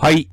はい。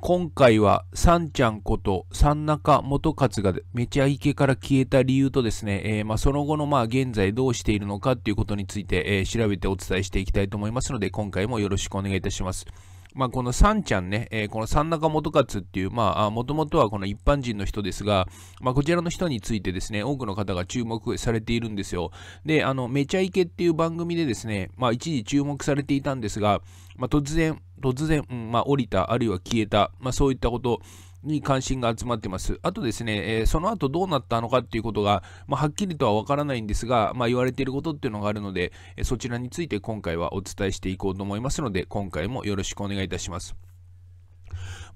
今回は、さんちゃんこと、三中元勝がめちゃイケから消えた理由とですね、えー、まあ、その後のまあ現在どうしているのかっていうことについて、えー、調べてお伝えしていきたいと思いますので、今回もよろしくお願いいたします。まあ、このサンちゃんね、えー、この三中元勝っていう、まあ、もともとはこの一般人の人ですが、まあ、こちらの人についてですね、多くの方が注目されているんですよ。で、あの、めちゃイケっていう番組でですね、まあ、一時注目されていたんですが、まあ、突然、突然、うん、まあ、降りた、あるいは消えた、まあ、そういったこと、に関心が集まってます。あとですね、えー、その後どうなったのかっていうことが、まあ、はっきりとはわからないんですが、まあ、言われていることっていうのがあるので、そちらについて今回はお伝えしていこうと思いますので、今回もよろしくお願いいたします。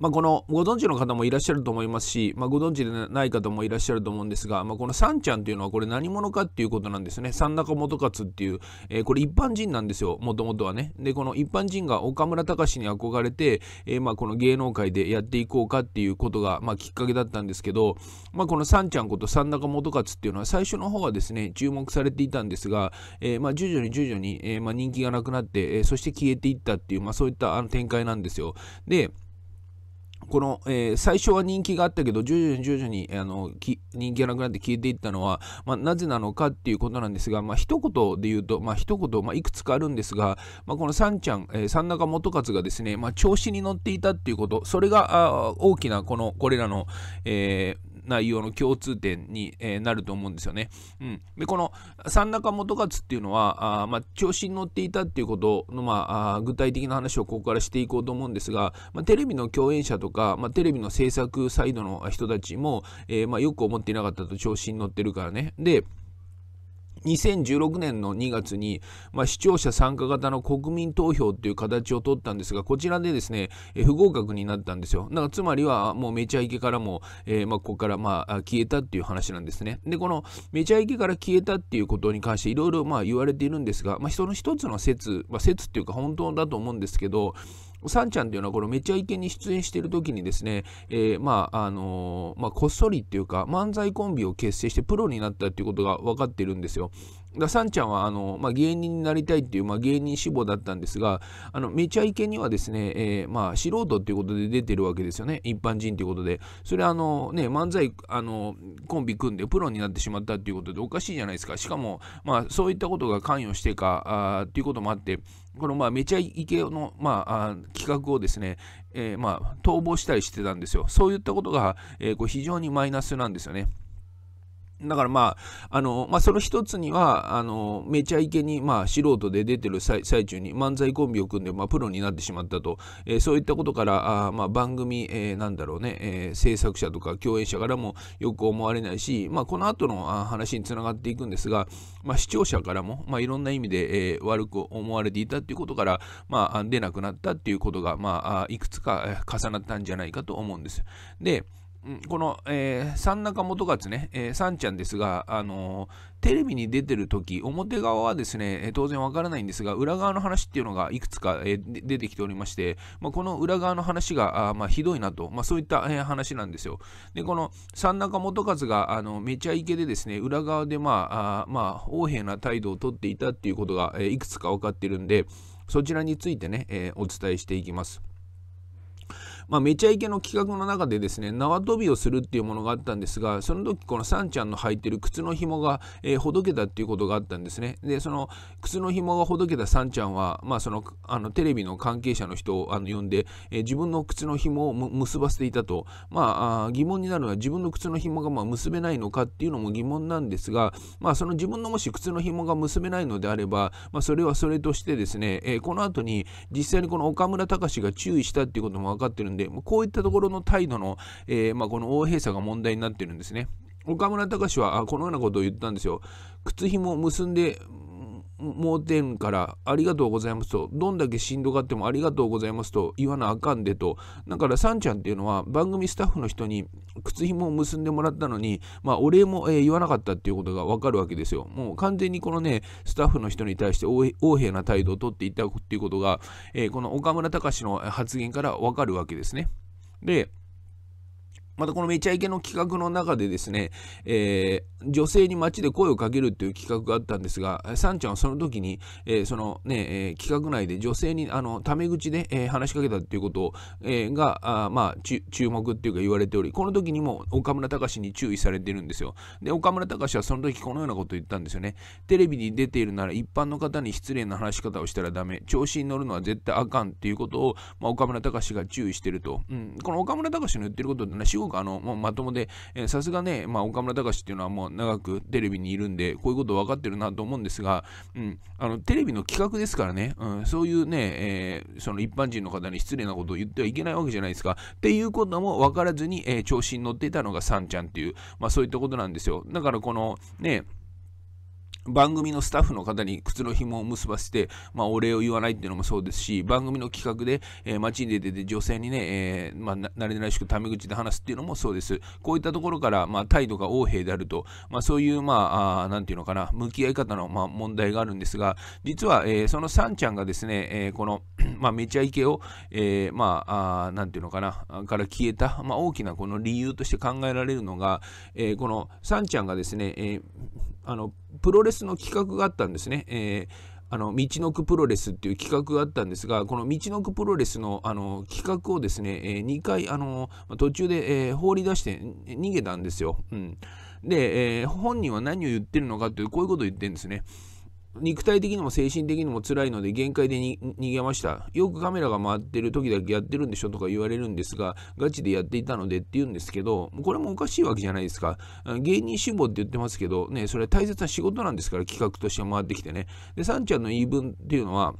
まあ、このご存知の方もいらっしゃると思いますし、まあ、ご存知でない方もいらっしゃると思うんですが、まあ、このさんちゃんっていうのはこれ何者かっていうことなんですね。三中元勝っていう、えー、これ一般人なんですよ、もともとはね。で、この一般人が岡村隆史に憧れて、えー、まあこの芸能界でやっていこうかっていうことが、まあ、きっかけだったんですけど、まあ、このさんちゃんこと三中元勝っていうのは最初の方はですね、注目されていたんですが、えー、まあ徐々に徐々に、えー、まあ人気がなくなって、えー、そして消えていったっていう、まあ、そういったあの展開なんですよ。で、この、えー、最初は人気があったけど徐々に徐々にあの人気がなくなって消えていったのは、まあ、なぜなのかっていうことなんですが、まあ一言で言うと、まあ一言、まあ、いくつかあるんですが、まあ、このさんちゃん、えー、三中元勝がですね、まあ、調子に乗っていたっていうことそれが大きなこのこれらの、えー、内容の共通点に、えなると思うんですよね。うん、でこの三中元勝っていうのはあ、まあ、調子に乗っていたっていうことの、まあ、具体的な話をここからしていこうと思うんですが、まあ、テレビの共演者とか、まあ、テレビの制作サイドの人たちも、えー、まあ、よく思っていなかったと調子に乗ってるからね。で2016年の2月に、まあ、視聴者参加型の国民投票という形を取ったんですが、こちらでですね、え不合格になったんですよ。だからつまりは、もうめちゃイケからも、えー、まあ、ここからまあ消えたっていう話なんですね。で、このめちゃイケから消えたっていうことに関して、いろいろまあ言われているんですが、まあ、その一つの説、まあ、説っていうか本当だと思うんですけど、サンちゃんっていうのはこのめちゃイケに出演してる時にですね、えー、まああのー、まあ、こっそりっていうか漫才コンビを結成してプロになったっていうことが分かってるんですよ。だサンちゃんはあの、まあ、芸人になりたいっていう、まあ、芸人志望だったんですがあのめちゃイケにはですね、えー、まあ、素人っていうことで出てるわけですよね一般人っていうことでそれあのね漫才あのコンビ組んでプロになってしまったっていうことでおかしいじゃないですかしかも、まあ、そういったことが関与してかあっていうこともあってこのまあめちゃイケの、まあ、あ企画をですね、えー、まあ、逃亡したりしてたんですよ。そういったことが、えー、こう非常にマイナスなんですよね。だからまあ、あの、まあ、その一つには、あの、めちゃイケに、まあ、素人で出てる最中に漫才コンビを組んで、まあ、プロになってしまったと、えー、そういったことから、あまあ、番組、えー、なんだろうね、えー、制作者とか共演者からもよく思われないし、まあ、この後の話につながっていくんですが、まあ、視聴者からも、まあ、いろんな意味で、えー、悪く思われていたっていうことから、まあ、出なくなったっていうことが、まあ、いくつか重なったんじゃないかと思うんです。で、この、えー、三中元勝ね、えー、さんちゃんですが、あのー、テレビに出てる時表側はですね、当然わからないんですが、裏側の話っていうのがいくつか、えー、出てきておりまして、まあ、この裏側の話が、あまあ、ひどいなと、まあ、そういった、えー、話なんですよ。で、この三中元勝が、あの、めちゃイケでですね、裏側で、まあ、あまあ、横柄な態度をとっていたっていうことが、えー、いくつか分かってるんで、そちらについてね、えー、お伝えしていきます。まあ、めちゃイケの企画の中でですね縄跳びをするっていうものがあったんですがその時このさんちゃんの履いてる靴の紐が、えー、ほどけたっていうことがあったんですねでその靴の紐がほどけたさんちゃんは、まあ、そのあのテレビの関係者の人をあの呼んで、えー、自分の靴の紐を結ばせていたと、まあ、疑問になるのは自分の靴の紐がまあ結べないのかっていうのも疑問なんですが、まあ、その自分のもし靴の紐が結べないのであれば、まあ、それはそれとしてですね、えー、この後に実際にこの岡村隆が注意したっていうことも分かってるんで、こういったところの態度の、えー、まあ、この横閉鎖が問題になってるんですね。岡村隆史はこのようなことを言ったんですよ。靴紐を結んで盲点から「ありがとうございます」と「どんだけしんどがってもありがとうございます」と言わなあかんでとだからさんちゃんっていうのは番組スタッフの人に靴ひもを結んでもらったのに、まあ、お礼も、え言わなかったっていうことがわかるわけですよもう完全にこのねスタッフの人に対して横柄な態度をとっていたっていうことが、えこの岡村隆史の発言からわかるわけですねでまたこのめちゃイケの企画の中でですね、えー、女性に街で声をかけるっていう企画があったんですが、さんちゃんはその時に、えー、そのね、えー、企画内で女性にあのタメ口で、え話しかけたっていうことを、えが、あまあ、注目っていうか言われており、この時にも岡村隆史に注意されてるんですよ。で、岡村隆史はその時このようなことを言ったんですよね。テレビに出ているなら一般の方に失礼な話し方をしたらダメ、調子に乗るのは絶対あかんっていうことを、まあ、岡村隆史が注意してると。うん、この岡村隆史の言ってることってのくあの、まうまともで、さすがね、まあ、岡村隆史っていうのはもう長くテレビにいるんで、こういうこと分かってるなと思うんですが、うん、あのテレビの企画ですからね、うん、そういうね、えー、その一般人の方に失礼なことを言ってはいけないわけじゃないですか。っていうことも分からずに、えー、調子に乗っていたのがさんちゃんっていう、まあ、そういったことなんですよ。だからこのね、番組のスタッフの方に靴の紐を結ばせて、まあ、お礼を言わないっていうのもそうですし、番組の企画で、えー、街に出てて女性にね、えー、まあ、慣れなれしくタメ口で話すっていうのもそうです。こういったところから、まあ、態度が横柄であると、まあ、そういう、まあ、なんていうのかな、向き合い方の、まあ、問題があるんですが、実は、えー、そのサンちゃんがですね、えー、この、まあ、めちゃイケを、えー、まあ、あなんていうのかな、から消えた、まあ、大きなこの理由として考えられるのが、えー、このサンちゃんがですね、えー、あのプロレスの企画があったんですね。えーあの、道のくプロレスっていう企画があったんですが、この道のくプロレスの、あの、企画をですね、えー、2回、あの、途中で、えー、放り出して逃げたんですよ。うん。で、えー、本人は何を言ってるのかという、こういうことを言ってるんですね。肉体的にも精神的にも辛いので限界で逃げました。よくカメラが回ってる時だけやってるんでしょとか言われるんですが、ガチでやっていたのでって言うんですけど、これもおかしいわけじゃないですか。芸人志望って言ってますけど、ね、それは大切な仕事なんですから、企画として回ってきてね。で、さんちゃんの言い分っていうのは、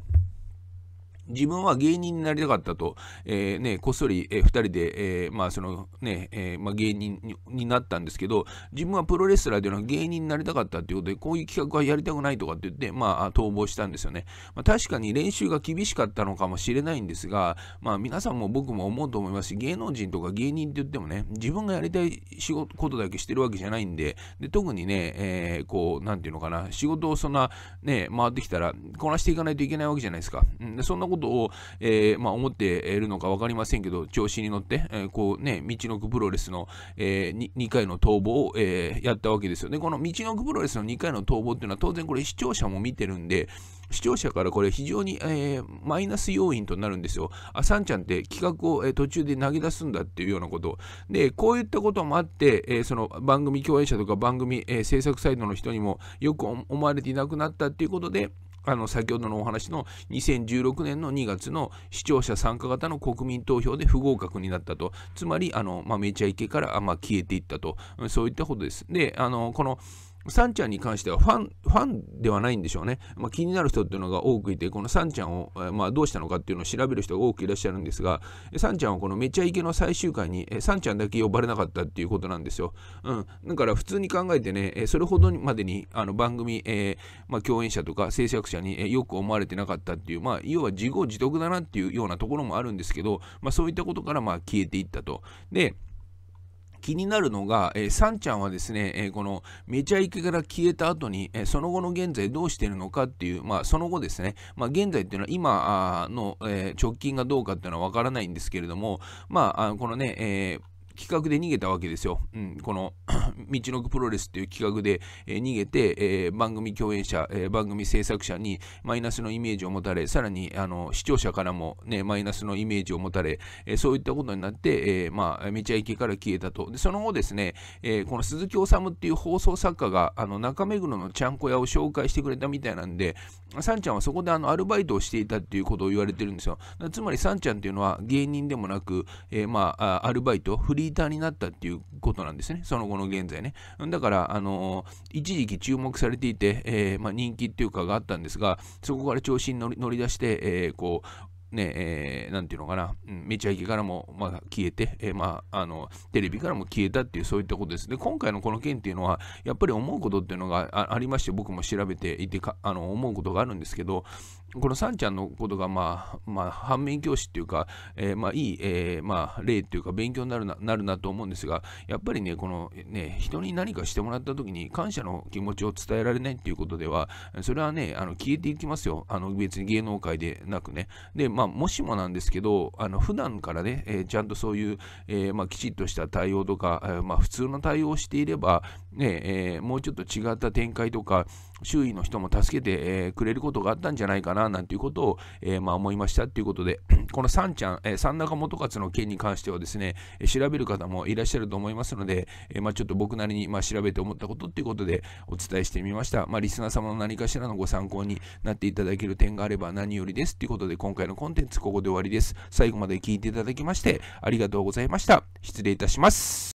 自分は芸人になりたかったと、えー、ね、こっそり、えー、2人で、えまあそのね、えまあ、芸人になったんですけど自分はプロレスラーというのは芸人になりたかったということでこういう企画はやりたくないとかって言って、まあ、逃亡したんですよね、まあ、確かに練習が厳しかったのかもしれないんですが、まあ、皆さんも僕も思うと思いますし芸能人とか芸人って言ってもね自分がやりたい仕事ことだけしてるわけじゃないんでで特にね、えこうんていうのかな仕事をそんなね回ってきたらこなしていかないといけないわけじゃないですか、うん、そんなことことを、えーまあ、思っているのか分かりませんけど、調子に乗って、えー、こうね、道のくプロレスの、えー、2, 回の逃亡を、えー、やったわけですよね。この道のくプロレスの2回の逃亡っていうのは、当然これ視聴者も見てるんで、視聴者からこれ非常に、えー、マイナス要因となるんですよ。あ、さんちゃんって企画を、えー、途中で投げ出すんだっていうようなこと。で、こういったこともあって、えー、その番組共演者とか番組、えー、制作サイトの人にもよく思われていなくなったっていうことで、あの先ほどのお話の2016年の2月の視聴者参加型の国民投票で不合格になったと、つまりあの、まあ、めちゃイケから、まあ、消えていったと、そういったことです。で、あのこのサンちゃんに関してはファン、ファンではないんでしょうね。まあ、気になる人っていうのが多くいて、このサンちゃんを、まあ、どうしたのかっていうのを調べる人が多くいらっしゃるんですが、サンちゃんはこのめちゃイケの最終回に、サンちゃんだけ呼ばれなかったっていうことなんですよ。うん。だから普通に考えてね、それほどまでにあの番組、えー、まあ、共演者とか制作者によく思われてなかったっていう、まあ、要は自業自得だなっていうようなところもあるんですけど、まあ、そういったことからまあ消えていったと。で、気になるのが、えー、サンちゃんはですね、えー、このめちゃイケから消えた後に、えー、その後の現在どうしてるのかっていう、まあ、その後ですね、まあ、現在っていうのは今の、え直近がどうかっていうのはわからないんですけれども、まあ、あこのね、えー企画で逃げたわけですよ。うん、この 道のくプロレスっていう企画で、えー、逃げて、えー、番組共演者、えー、番組制作者にマイナスのイメージを持たれ、さらにあの視聴者からも、ね、マイナスのイメージを持たれ、えそういったことになって、えまあ、めちゃイケから消えたと。で、その後ですね、えこの鈴木治っていう放送作家があの中目黒のちゃんこ屋を紹介してくれたみたいなんで、さんちゃんはそこであのアルバイトをしていたっていうことを言われてるんですよ。つまりさんちゃんっていうのは芸人でもなく、えまあ、アルバイト、フリーリーターになったっていうことなんですね。その後の現在ね。だから、あのー、一時期注目されていて、えー、まあ、人気っていうかがあったんですが、そこから調子に乗り出して、えー、こう、ね、えー、なんていうのかな、うん、ゃチャからも、まあ、消えて、えー、まあ、あの、テレビからも消えたっていう、そういったことです。で、今回のこの件っていうのは、やっぱり思うことっていうのがありまして、僕も調べていてか、あの、思うことがあるんですけど、このさんちゃんのことが、まあ、まあ、反面教師っていうか、えー、まあ、いい、えー、まあ、例っていうか、勉強になるな、なるなと思うんですが、やっぱりね、この、ね、人に何かしてもらった時に、感謝の気持ちを伝えられないっていうことでは、それはね、あの、消えていきますよ。あの、別に芸能界でなくね。で、まあ、もしもなんですけど、あの普段からね、えー、ちゃんとそういう、えー、まあ、きちっとした対応とか、えー、まあ、普通の対応をしていれば、ねえもうちょっと違った展開とか、周囲の人も助けて、えくれることがあったんじゃないかななんていうことを、えまあ、思いましたということで、この3ちゃん、えー、三中元勝の件に関してはですね、調べる方もいらっしゃると思いますので、えまあ、ちょっと僕なりに、まあ、調べて思ったことっていうことでお伝えしてみました。まあ、リスナー様の何かしらのご参考になっていただける点があれば何よりですということで、今回のコンコンテンツここで終わりです。最後まで聞いていただきましてありがとうございました。失礼いたします。